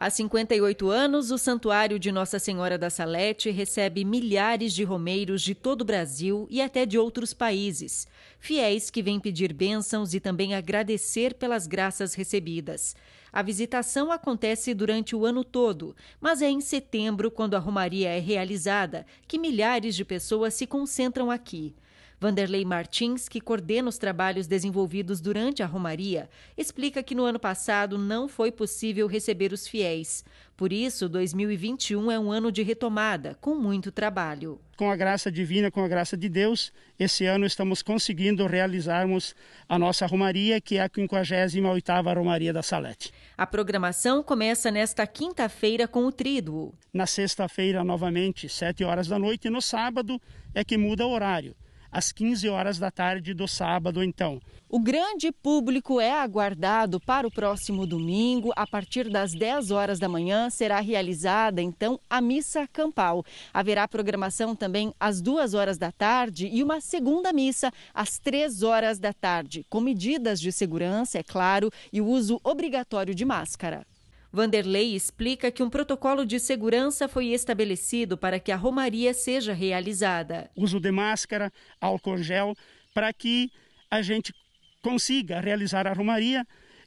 Há 58 anos, o Santuário de Nossa Senhora da Salete recebe milhares de romeiros de todo o Brasil e até de outros países, fiéis que vêm pedir bênçãos e também agradecer pelas graças recebidas. A visitação acontece durante o ano todo, mas é em setembro quando a romaria é realizada que milhares de pessoas se concentram aqui. Vanderlei Martins, que coordena os trabalhos desenvolvidos durante a Romaria, explica que no ano passado não foi possível receber os fiéis. Por isso, 2021 é um ano de retomada, com muito trabalho. Com a graça divina, com a graça de Deus, esse ano estamos conseguindo realizarmos a nossa Romaria, que é a 58ª Romaria da Salete. A programação começa nesta quinta-feira com o tríduo. Na sexta-feira, novamente, 7 horas da noite, e no sábado é que muda o horário às 15 horas da tarde do sábado, então. O grande público é aguardado para o próximo domingo. A partir das 10 horas da manhã será realizada, então, a missa campal. Haverá programação também às 2 horas da tarde e uma segunda missa às 3 horas da tarde, com medidas de segurança, é claro, e o uso obrigatório de máscara. Vanderlei explica que um protocolo de segurança foi estabelecido para que a romaria seja realizada. Uso de máscara, álcool gel, para que a gente consiga realizar a romaria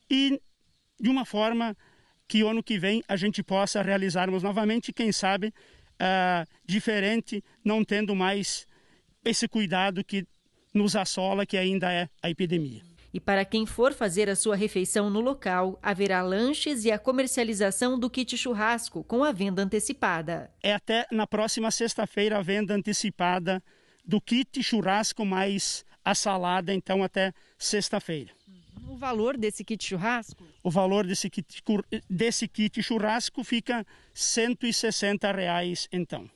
e de uma forma que ano que vem a gente possa realizarmos novamente, quem sabe uh, diferente, não tendo mais esse cuidado que nos assola, que ainda é a epidemia. E para quem for fazer a sua refeição no local, haverá lanches e a comercialização do kit churrasco com a venda antecipada. É até na próxima sexta-feira a venda antecipada do kit churrasco mais a salada, então até sexta-feira. Uhum. O valor desse kit churrasco? O valor desse kit, desse kit churrasco fica R$ 160 reais, então.